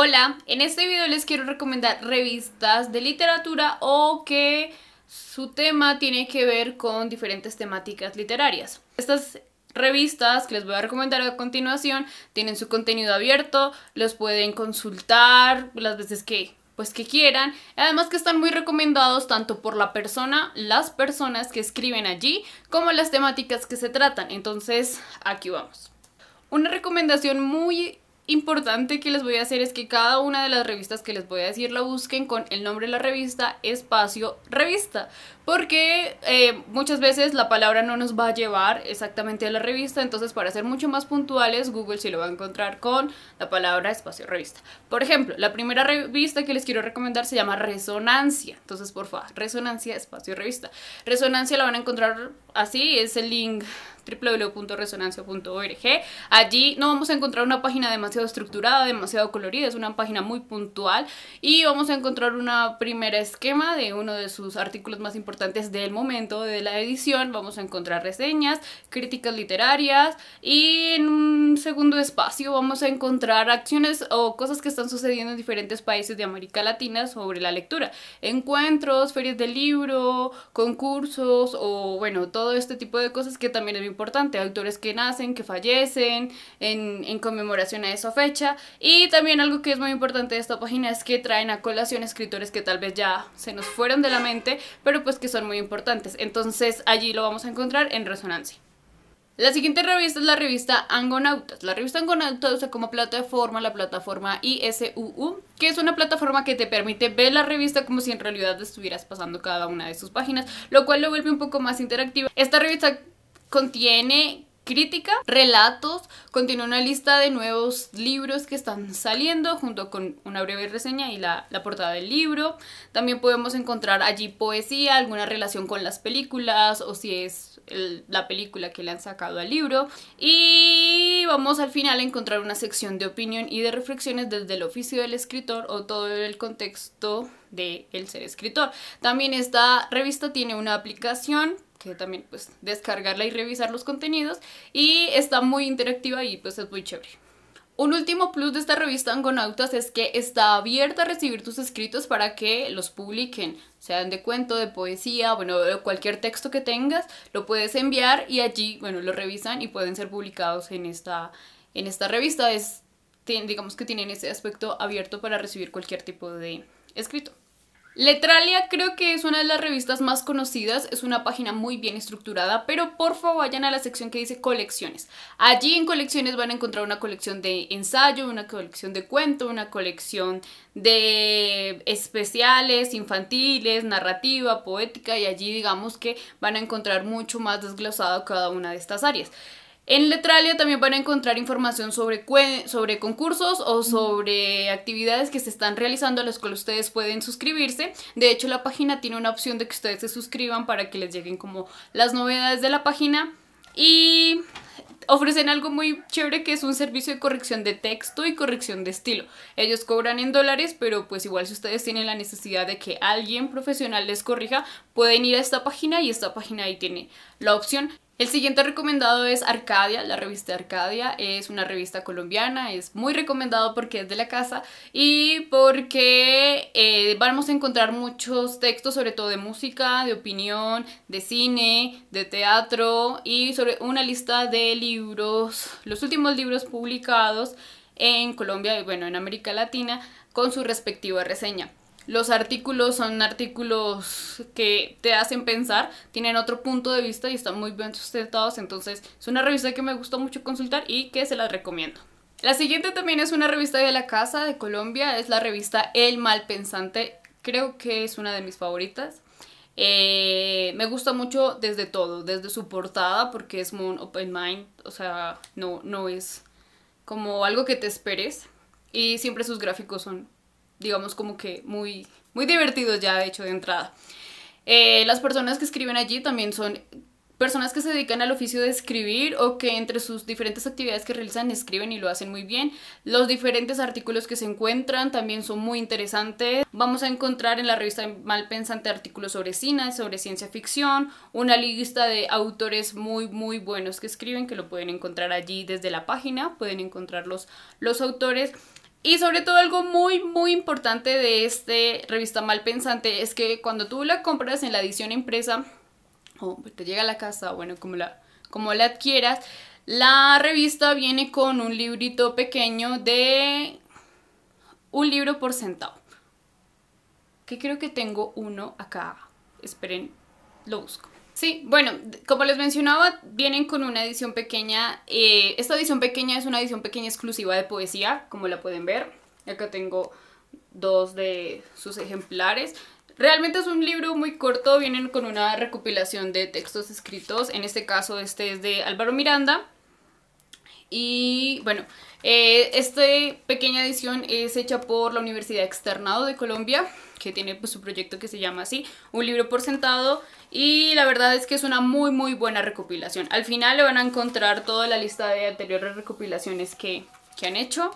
Hola, en este video les quiero recomendar revistas de literatura o que su tema tiene que ver con diferentes temáticas literarias. Estas revistas que les voy a recomendar a continuación tienen su contenido abierto, los pueden consultar las veces que pues que quieran, además que están muy recomendados tanto por la persona, las personas que escriben allí, como las temáticas que se tratan. Entonces, aquí vamos. Una recomendación muy importante que les voy a hacer es que cada una de las revistas que les voy a decir la busquen con el nombre de la revista, espacio, revista, porque eh, muchas veces la palabra no nos va a llevar exactamente a la revista, entonces para ser mucho más puntuales, Google sí lo va a encontrar con la palabra espacio, revista. Por ejemplo, la primera revista que les quiero recomendar se llama Resonancia, entonces por favor, Resonancia, espacio, revista. Resonancia la van a encontrar así, es el link www.resonancia.org. Allí no vamos a encontrar una página demasiado estructurada, demasiado colorida, es una página muy puntual y vamos a encontrar una primera esquema de uno de sus artículos más importantes del momento de la edición. Vamos a encontrar reseñas, críticas literarias y en un segundo espacio vamos a encontrar acciones o cosas que están sucediendo en diferentes países de América Latina sobre la lectura. Encuentros, ferias de libro, concursos o bueno, todo este tipo de cosas que también es muy importante, autores que nacen, que fallecen, en, conmemoración a esa fecha. Y también algo que es muy importante de esta página es que traen a colación escritores que tal vez ya se nos fueron de la mente, pero pues que son muy importantes. Entonces allí lo vamos a encontrar en Resonancia. La siguiente revista es la revista Angonautas. La revista Angonautas usa como plataforma la plataforma ISUU, que es una plataforma que te permite ver la revista como si en realidad estuvieras pasando cada una de sus páginas, lo cual lo vuelve un poco más interactiva. Esta revista contiene crítica, relatos, contiene una lista de nuevos libros que están saliendo junto con una breve reseña y la, portada del libro. También podemos encontrar allí poesía, alguna relación con las películas o si es la película que le han sacado al libro. Y vamos al final a encontrar una sección de opinión y de reflexiones desde el oficio del escritor o todo el contexto de el ser escritor. También esta revista tiene una aplicación que también pues descargarla y revisar los contenidos y está muy interactiva y pues es muy chévere. Un último plus de esta revista Angonautas es que está abierta a recibir tus escritos para que los publiquen, sean de cuento, de poesía, bueno, cualquier texto que tengas, lo puedes enviar y allí, bueno, lo revisan y pueden ser publicados en esta, en esta revista. Es, digamos que tienen ese aspecto abierto para recibir cualquier tipo de escrito. Letralia creo que es una de las revistas más conocidas, es una página muy bien estructurada, pero por favor vayan a la sección que dice colecciones. Allí en colecciones van a encontrar una colección de ensayo, una colección de cuento, una colección de especiales, infantiles, narrativa, poética y allí digamos que van a encontrar mucho más desglosado cada una de estas áreas. En Letralia también van a encontrar información sobre, concursos o sobre actividades que se están realizando a las cuales ustedes pueden suscribirse. De hecho, la página tiene una opción de que ustedes se suscriban para que les lleguen como las novedades de la página. Y ofrecen algo muy chévere que es un servicio de corrección de texto y corrección de estilo. Ellos cobran en dólares, pero pues igual si ustedes tienen la necesidad de que alguien profesional les corrija, pueden ir a esta página y esta página ahí tiene la opción. El siguiente recomendado es Arcadia, la revista Arcadia es una revista colombiana, es muy recomendado porque es de la casa y porque eh, vamos a encontrar muchos textos sobre todo de música, de opinión, de cine, de teatro y sobre una lista de libros, los últimos libros publicados en Colombia y bueno, en América Latina con su respectiva reseña. Los artículos son artículos que te hacen pensar, tienen otro punto de vista y están muy bien sustentados. Entonces, es una revista que me gustó mucho consultar y que se las recomiendo. La siguiente también es una revista de la Casa de Colombia, es la revista El Mal Pensante. Creo que es una de mis favoritas. Eh, me gusta mucho desde todo, desde su portada, porque es muy open mind, o sea, no, no es como algo que te esperes. Y siempre sus gráficos son digamos como que muy, muy divertidos ya de hecho de entrada. Eh, las personas que escriben allí también son personas que se dedican al oficio de escribir o que entre sus diferentes actividades que realizan escriben y lo hacen muy bien. Los diferentes artículos que se encuentran también son muy interesantes. Vamos a encontrar en la revista Malpensante artículos sobre cine, sobre ciencia ficción, una lista de autores muy muy buenos que escriben que lo pueden encontrar allí desde la página, pueden encontrar los, los autores. Y sobre todo algo muy, muy importante de este revista Mal Pensante es que cuando tú la compras en la edición impresa, o te llega a la casa, bueno, como la, como la adquieras, la revista viene con un librito pequeño de un libro por centavo. Que creo que tengo uno acá. Esperen, lo busco. Sí, bueno, como les mencionaba, vienen con una edición pequeña. Eh, esta edición pequeña es una edición pequeña exclusiva de poesía, como la pueden ver. Acá tengo dos de sus ejemplares. Realmente es un libro muy corto, vienen con una recopilación de textos escritos. En este caso, este es de Álvaro Miranda. Y bueno, eh, esta pequeña edición es hecha por la Universidad Externado de Colombia, que tiene pues, su proyecto que se llama así, Un libro por sentado, y la verdad es que es una muy muy buena recopilación. Al final le van a encontrar toda la lista de anteriores recopilaciones que, que han hecho,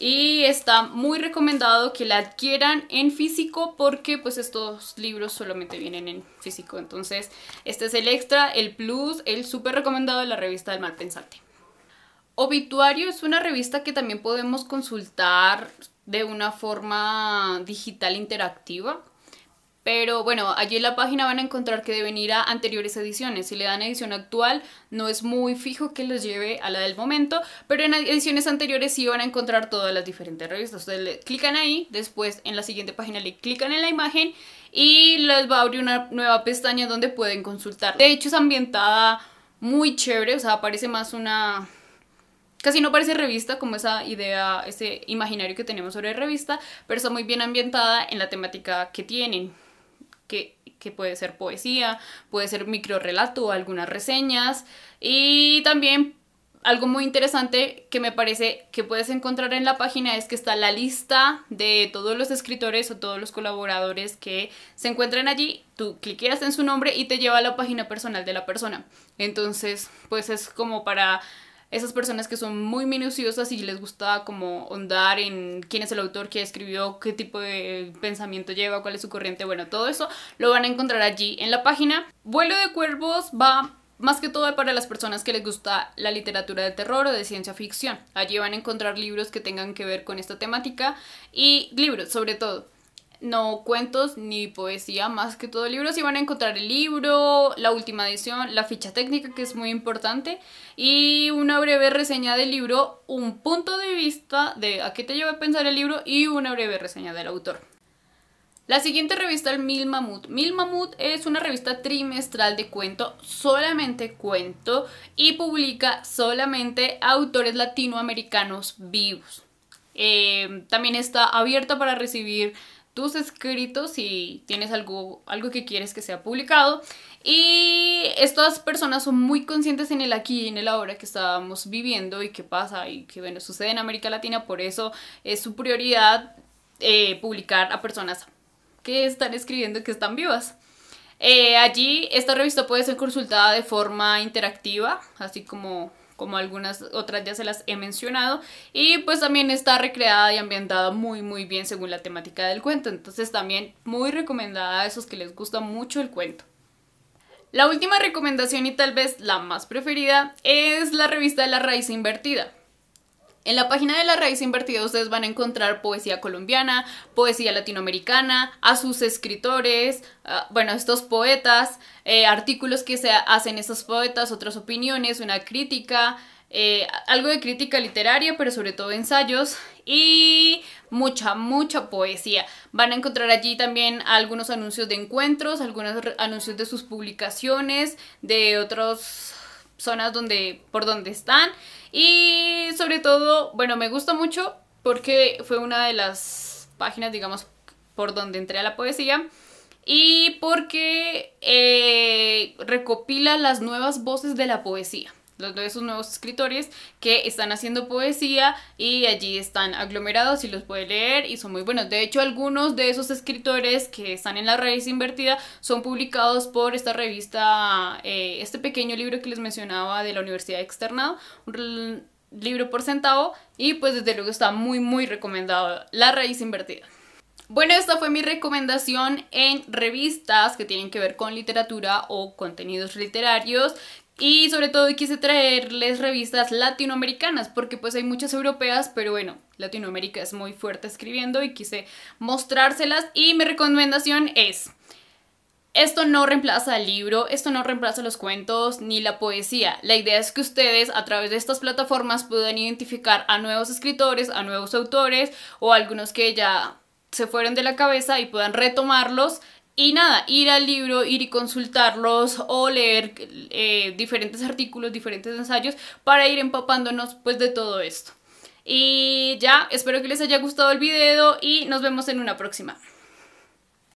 y está muy recomendado que la adquieran en físico porque pues estos libros solamente vienen en físico. Entonces este es el extra, el plus, el súper recomendado de la revista del mal pensante. Obituario es una revista que también podemos consultar de una forma digital interactiva. Pero bueno, allí en la página van a encontrar que deben ir a anteriores ediciones. Si le dan edición actual, no es muy fijo que los lleve a la del momento, pero en ediciones anteriores sí van a encontrar todas las diferentes revistas. Ustedes le clican ahí, después en la siguiente página le clican en la imagen y les va a abrir una nueva pestaña donde pueden consultar. De hecho, es ambientada muy chévere, o sea, parece más una Casi no parece revista como esa idea, ese imaginario que tenemos sobre revista, pero está muy bien ambientada en la temática que tienen, que, puede ser poesía, puede ser relato, algunas reseñas y también algo muy interesante que me parece que puedes encontrar en la página es que está la lista de todos los escritores o todos los colaboradores que se encuentran allí. Tú cliqueas en su nombre y te lleva a la página personal de la persona. Entonces, pues es como para esas personas que son muy minuciosas y les gusta como hondar en quién es el autor, que escribió, qué tipo de pensamiento lleva, cuál es su corriente, bueno, todo eso lo van a encontrar allí en la página. Vuelo de Cuervos va más que todo para las personas que les gusta la literatura de terror o de ciencia ficción. Allí van a encontrar libros que tengan que ver con esta temática y libros sobre todo no cuentos ni poesía, más que todo libros. Y van a encontrar el libro, la última edición, la ficha técnica, que es muy importante, y una breve reseña del libro, un punto de vista de a qué te lleva a pensar el libro y una breve reseña del autor. La siguiente revista es Mil Mamut. Mil Mamut es una revista trimestral de cuento, solamente cuento, y publica solamente autores latinoamericanos vivos. Eh, también está abierta para recibir tus escritos si tienes algo, algo que quieres que sea publicado. Y estas personas son muy conscientes en el aquí y en el ahora que estamos viviendo y qué pasa y qué bueno, sucede en América Latina, por eso es su prioridad eh, publicar a personas que están escribiendo, que están vivas. Eh, allí esta revista puede ser consultada de forma interactiva, así como como algunas otras ya se las he mencionado. Y pues también está recreada y ambientada muy muy bien según la temática del cuento. Entonces también muy recomendada a esos que les gusta mucho el cuento. La última recomendación y tal vez la más preferida es la revista La Raíz Invertida. En la página de la raíz invertida ustedes van a encontrar poesía colombiana, poesía latinoamericana, a sus escritores, ah, bueno, estos poetas, eh, artículos que se hacen estos poetas, otras opiniones, una crítica, eh, algo de crítica literaria, pero sobre todo ensayos y mucha, mucha poesía. Van a encontrar allí también algunos anuncios de encuentros, algunos anuncios de sus publicaciones, de otras zonas donde, por donde están. Y sobre todo, bueno, me gusta mucho porque fue una de las páginas, digamos, por donde entré a la poesía. Y porque eh, recopila las nuevas voces de la poesía de esos nuevos escritores que están haciendo poesía y allí están aglomerados y los puede leer y son muy buenos. De hecho, algunos de esos escritores que están en la raíz invertida son publicados por esta revista, eh, este pequeño libro que les mencionaba de la Universidad externa, Externado, un libro por centavo y pues desde luego está muy muy recomendado la raíz invertida. Bueno, esta fue mi recomendación en revistas que tienen que ver con literatura o contenidos literarios y sobre todo quise traerles revistas latinoamericanas, porque pues hay muchas europeas, pero bueno, Latinoamérica es muy fuerte escribiendo y quise mostrárselas. Y mi recomendación es, esto no reemplaza el libro, esto no reemplaza los cuentos ni la poesía. La idea es que ustedes a través de estas plataformas puedan identificar a nuevos escritores, a nuevos autores o algunos que ya se fueron de la cabeza y puedan retomarlos y nada, ir al libro, ir y consultarlos o leer eh, diferentes artículos, diferentes ensayos para ir empapándonos pues de todo esto. Y ya, espero que les haya gustado el video y nos vemos en una próxima.